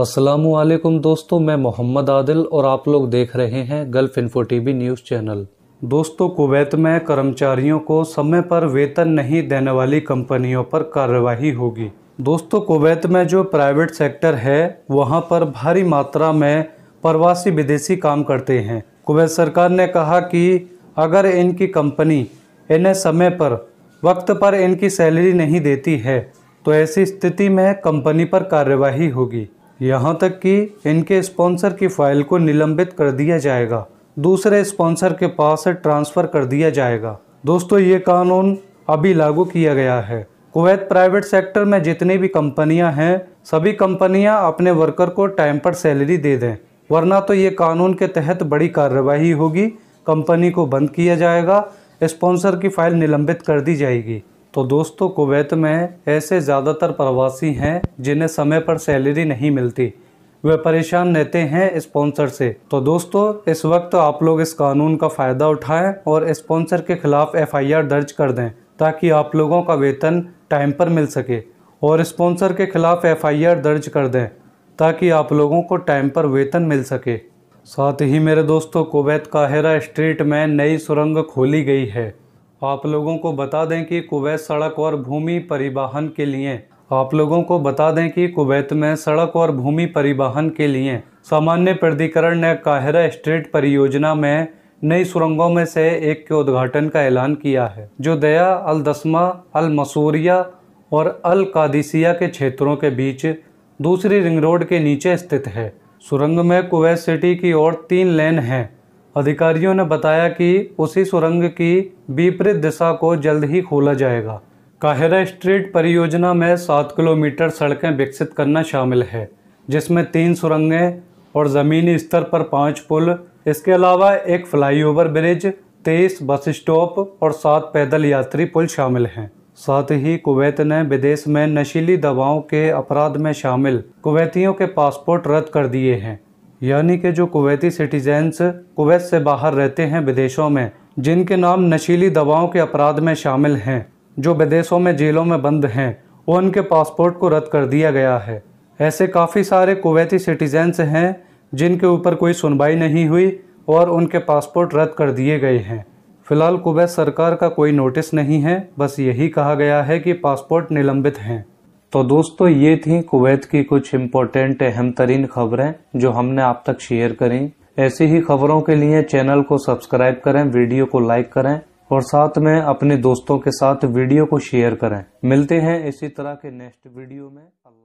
असलकुम दोस्तों मैं मोहम्मद आदिल और आप लोग देख रहे हैं Gulf info V news channel दोस्तों कुवैत में कर्मचारियों को समय पर वेतन नहीं देने वाली कंपनियों पर कार्रवाई होगी दोस्तों कुवैत में जो प्राइवेट सेक्टर है वहाँ पर भारी मात्रा में प्रवासी विदेशी काम करते हैं कुवैत सरकार ने कहा कि अगर इनकी कंपनी इन्हें समय पर वक्त पर इनकी सैलरी नहीं देती है तो ऐसी स्थिति में कंपनी पर कार्यवाही होगी यहाँ तक कि इनके स्पॉन्सर की फाइल को निलंबित कर दिया जाएगा दूसरे स्पॉन्सर के पास ट्रांसफ़र कर दिया जाएगा दोस्तों ये कानून अभी लागू किया गया है कुवैत प्राइवेट सेक्टर में जितनी भी कंपनियां हैं सभी कंपनियां अपने वर्कर को टाइम पर सैलरी दे दें वरना तो ये कानून के तहत बड़ी कार्रवाई होगी कंपनी को बंद किया जाएगा स्पॉन्सर की फाइल निलंबित कर दी जाएगी तो दोस्तों कुवैत में ऐसे ज़्यादातर प्रवासी हैं जिन्हें समय पर सैलरी नहीं मिलती वे परेशान रहते हैं स्पॉन्सर से तो दोस्तों इस वक्त आप लोग इस कानून का फ़ायदा उठाएं और स्पॉन्सर के ख़िलाफ़ एफआईआर दर्ज कर दें ताकि आप लोगों का वेतन टाइम पर मिल सके और स्पॉन्सर के ख़िलाफ़ एफआईआर दर्ज कर दें ताकि आप लोगों को टाइम पर वेतन मिल सके साथ ही मेरे दोस्तों कुवैत काहिरा स्ट्रीट में नई सुरंग खोली गई है आप लोगों को बता दें कि कुवैत सड़क और भूमि परिवहन के लिए आप लोगों को बता दें कि कुवैत में सड़क और भूमि परिवहन के लिए सामान्य प्राधिकरण ने काहरा स्ट्रीट परियोजना में नई सुरंगों में से एक के उद्घाटन का ऐलान किया है जो दया अल दसमा अल मसूरिया और अल कादिसिया के क्षेत्रों के बीच दूसरी रिंग रोड के नीचे स्थित है सुरंग में कुवैत सिटी की ओर तीन लेन हैं अधिकारियों ने बताया कि उसी सुरंग की विपरीत दिशा को जल्द ही खोला जाएगा काहरा स्ट्रीट परियोजना में सात किलोमीटर सड़कें विकसित करना शामिल है जिसमें तीन सुरंगें और ज़मीनी स्तर पर पाँच पुल इसके अलावा एक फ्लाईओवर ब्रिज तेईस बस स्टॉप और सात पैदल यात्री पुल शामिल हैं साथ ही कुवैत ने विदेश में नशीली दवाओं के अपराध में शामिल कुवैतियों के पासपोर्ट रद्द कर दिए हैं यानी कि जो कुवैती सिटीजन्स कुवैत से बाहर रहते हैं विदेशों में जिनके नाम नशीली दवाओं के अपराध में शामिल हैं जो विदेशों में जेलों में बंद हैं उनके पासपोर्ट को रद्द कर दिया गया है ऐसे काफ़ी सारे कुवैती सिटीजन्स हैं जिनके ऊपर कोई सुनवाई नहीं हुई और उनके पासपोर्ट रद्द कर दिए गए हैं फ़िलहाल कुवैत सरकार का कोई नोटिस नहीं है बस यही कहा गया है कि पासपोर्ट निलंबित हैं तो दोस्तों ये थी कुवैत की कुछ इम्पोर्टेंट अहम तरीन खबरें जो हमने आप तक शेयर करी ऐसी ही खबरों के लिए चैनल को सब्सक्राइब करें वीडियो को लाइक करें और साथ में अपने दोस्तों के साथ वीडियो को शेयर करें मिलते हैं इसी तरह के नेक्स्ट वीडियो में